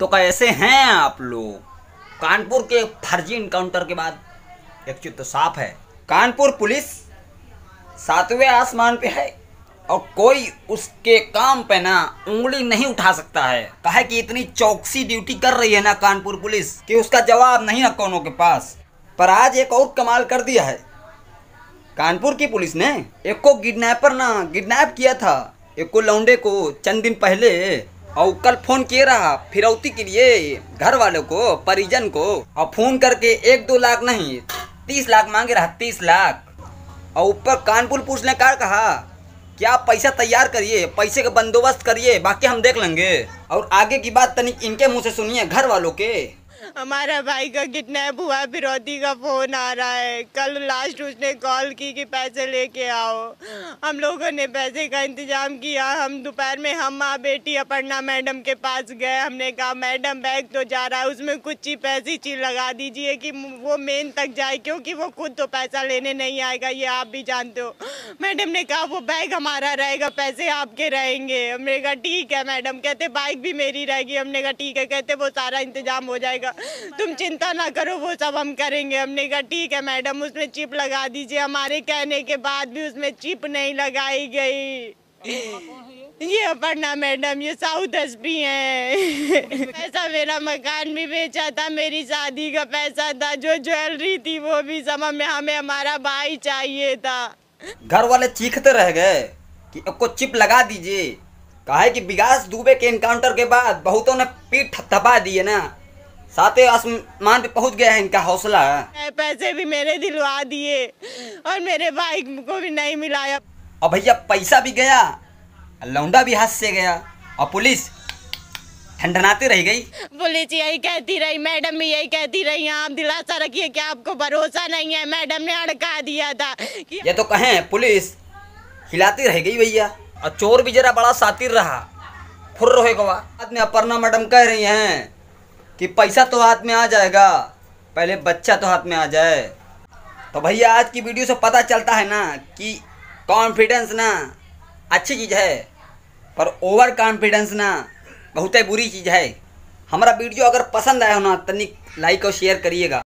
तो कैसे हैं आप लोग कानपुर के फर्जी इनकाउंटर के बाद एक चीज तो साफ है कानपुर पुलिस सातवें आसमान पे है और कोई उसके काम पे ना उंगली नहीं उठा सकता है कहा कि इतनी चौकसी ड्यूटी कर रही है ना कानपुर पुलिस कि उसका जवाब नहीं है कौनों के पास पर आज एक और कमाल कर दिया है कानपुर की पुलिस ने एक को किडनैपर ना किडनैप किया था एक को लौंडे को चंद दिन पहले और कल फोन किए रहा फिरौती के लिए घर वालों को परिजन को और फोन करके एक दो लाख नहीं तीस लाख मांगे रहा तीस लाख और ऊपर कानपुर पूछने का कहा कि आप पैसा तैयार करिए पैसे का बंदोबस्त करिए बाकी हम देख लेंगे और आगे की बात तनिक इनके मुंह से सुनिए घर वालों के हमारा भाई का किडनैप हुआ विरोधी का फोन आ रहा है कल लास्ट उसने कॉल की कि पैसे लेके आओ हम लोगों ने पैसे का इंतजाम किया हम दोपहर में हम माँ बेटी अपर्णा मैडम के पास गए हमने कहा मैडम बैग तो जा रहा है उसमें कुछ ही पैसे चीज लगा दीजिए कि वो मेन तक जाए क्योंकि वो खुद तो पैसा लेने नहीं आएगा ये आप भी जानते हो मैडम ने कहा वो बैग हमारा रहेगा पैसे आपके रहेंगे हमने कहा ठीक है मैडम कहते बाइक भी मेरी रहेगी हमने कहा ठीक है कहते वो सारा इंतजाम हो जाएगा तुम चिंता ना करो वो सब हम करेंगे हमने कहा ठीक है मैडम उसमें चिप लगा दीजिए हमारे कहने के बाद भी उसमें चिप नहीं लगाई गई ये अपर्णा मैडम ये साउथ एस पी है पैसा मेरा मकान भी बेचा था मेरी शादी का पैसा था जो ज्वेलरी थी वो भी समय में हमें हमारा भाई चाहिए था घर वाले चीखते रह गए कि आपको चिप लगा दीजिए कहा है कि विकास दुबे के एनकाउंटर के बाद बहुतों ने पीठ थपा दिए ना सातवें आसमान पे पहुंच गया है इनका हौसला पैसे भी मेरे दिलवा दिए और मेरे बाइक को भी नहीं मिलाया और भैया पैसा भी गया लौंडा भी हाथ से गया और पुलिस ठंडनाते रह गई पुलिस यही कहती रही मैडम भी यही कहती रही आप दिलासा रखिए कि आपको भरोसा नहीं है मैडम ने अड़का दिया था ये तो कहें पुलिस खिलाती रह गई भैया और चोर भी जरा बड़ा सातिर रहा फुर्र होगा बाद में अपर्णा मैडम कह रही हैं कि पैसा तो हाथ में आ जाएगा पहले बच्चा तो हाथ में आ जाए तो भैया आज की वीडियो से पता चलता है ना कि कॉन्फिडेंस ना अच्छी चीज़ है पर ओवर कॉन्फिडेंस ना बहुत ही बुरी चीज़ है हमारा वीडियो अगर पसंद आया हो ना तनिक लाइक और शेयर करिएगा